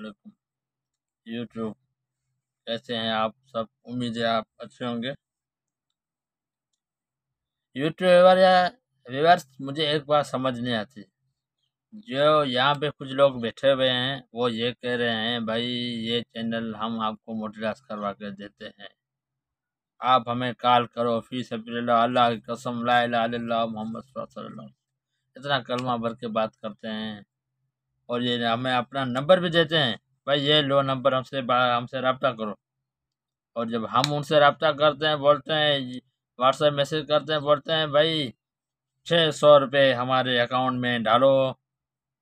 वालेकुम यूट्यूब कैसे हैं आप सब उम्मीद है आप अच्छे होंगे व्यवहार या व्यवहार मुझे एक बात समझ नहीं आती जो यहाँ पे कुछ लोग बैठे हुए हैं वो ये कह रहे हैं भाई ये चैनल हम आपको मोटिलास करवा के देते हैं आप हमें कॉल करो फीस अल्लाह की कसम ला मोहम्मद इतना कलमा भर के बात करते हैं और ये हमें अपना नंबर भी देते हैं भाई ये लो नंबर हमसे हमसे रबता करो और जब हम उनसे रबता करते हैं बोलते हैं व्हाट्सएप मैसेज करते हैं बोलते हैं भाई छः सौ रुपये हमारे अकाउंट में डालो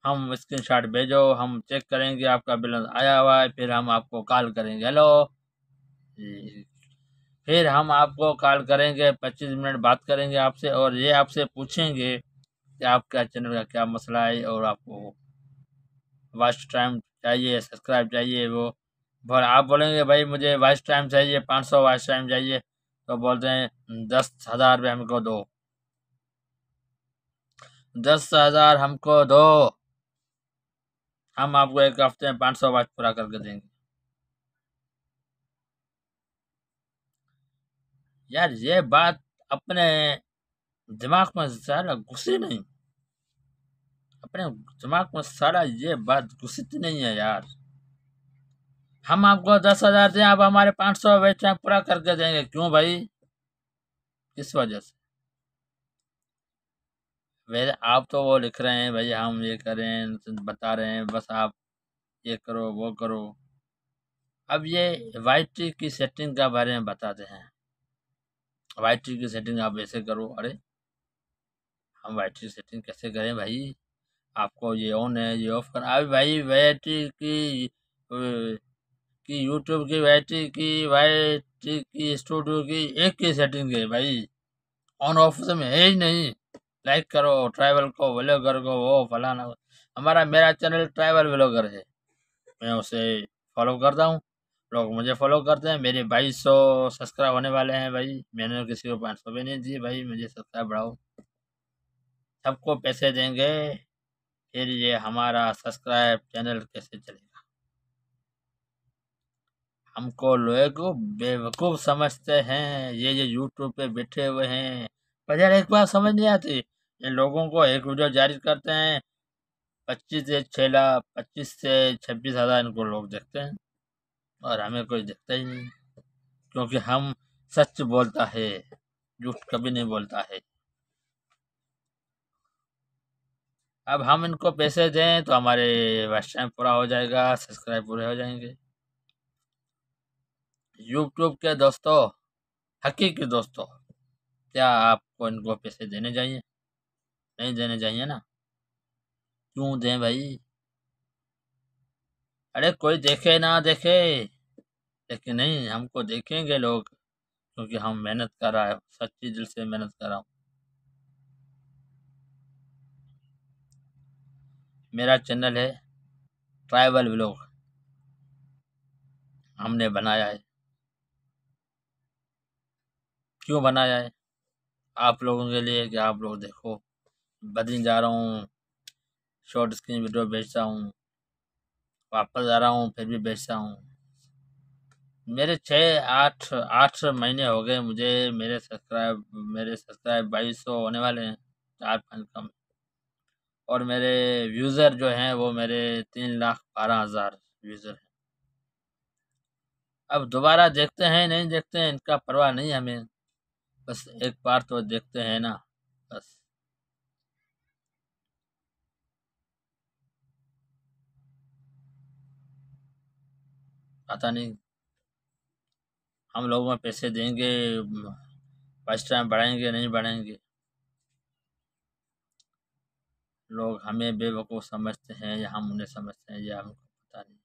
हम स्क्रीनशॉट भेजो हम चेक करेंगे आपका बैलेंस आया हुआ है फिर हम आपको कॉल करेंगे हेलो फिर हम आपको कॉल करेंगे पच्चीस मिनट बात करेंगे आपसे और ये आपसे पूछेंगे कि आपका चैनल का क्या मसला है और आपको वॉच टाइम चाहिए सब्सक्राइब चाहिए वो भर आप बोलेंगे भाई मुझे वाइस टाइम चाहिए पाँच सौ वाइस टाइम चाहिए तो बोलते हैं दस हज़ार रुपये हमको दो दस हज़ार हमको दो हम आपको एक हफ्ते में पाँच सौ वॉच पूरा करके देंगे यार ये बात अपने दिमाग में ज़्यादा घुसी नहीं अपने दिमाग में सारा ये बात घुसित नहीं है यार हम आपको दस हजार दें आप हमारे पाँच सौ वेचना पूरा करके देंगे क्यों भाई किस वजह से वैसे आप तो वो लिख रहे हैं भाई हम ये करें बता रहे हैं बस आप ये करो वो करो अब ये वाई टी की सेटिंग के बारे में बताते हैं वाई टी की सेटिंग आप ऐसे करो अरे हम वाई टी सेटिंग कैसे करें भाई आपको ये ऑन है ये ऑफ करना अभी भाई वैटी की कि यूट्यूब की वैटी की वाइटी की स्टूडियो की एक की सेटिंग है भाई ऑन ऑफ में है ही नहीं लाइक करो ट्रैवल को व्लॉगर को वो फलाना हमारा मेरा चैनल ट्रैवल व्लॉगर है मैं उसे फॉलो करता हूँ लोग मुझे फॉलो करते हैं मेरे बाईस सौ सब्सक्राइब होने वाले हैं भाई मैंने किसी को पाँच सौ भी नहीं दिए भाई मुझे सब्सक्राइब बढ़ाओ सबको पैसे देंगे फिर ये हमारा सब्सक्राइब चैनल कैसे चलेगा हमको लोग बेवकूफ़ समझते हैं ये ये यूट्यूब पे बैठे हुए हैं पर एक बात समझ नहीं आती ये लोगों को एक वीडियो जारी करते हैं पच्चीस से छः लाख पच्चीस से छब्बीस हज़ार इनको लोग देखते हैं और हमें कोई देखता ही नहीं क्योंकि हम सच बोलता है झूठ कभी नहीं बोलता है अब हम इनको पैसे दें तो हमारे वाच टाइम पूरा हो जाएगा सब्सक्राइब पूरे हो जाएंगे यूट्यूब के दोस्तों हकीकी दोस्तों क्या आपको इनको पैसे देने चाहिए नहीं देने चाहिए ना क्यों दें भाई अरे कोई देखे ना देखे लेकिन नहीं हमको देखेंगे लोग क्योंकि हम मेहनत कर रहा है सच्ची दिल से मेहनत कर रहा हूँ मेरा चैनल है ट्राइबल ब्लॉग हमने बनाया है क्यों बनाया है आप लोगों के लिए कि आप लोग देखो बदली जा रहा हूँ शॉर्ट स्क्रीन वीडियो बेचता हूँ वापस आ रहा हूँ फिर भी बेचता हूँ मेरे छः आठ आठ महीने हो गए मुझे मेरे सब्सक्राइब मेरे सब्सक्राइब बाईस सौ होने वाले हैं चार पाँच कम और मेरे व्यूज़र जो हैं वो मेरे तीन लाख बारह हज़ार व्यूज़र हैं अब दोबारा देखते हैं नहीं देखते हैं इनका परवाह नहीं हमें बस एक बार तो देखते हैं ना बस पता नहीं हम लोगों में पैसे देंगे फर्स्ट टाइम बढ़ाएंगे नहीं बढ़ाएंगे लोग हमें बेवकूफ़ समझते हैं या हम उन्हें समझते हैं यह हमको पता नहीं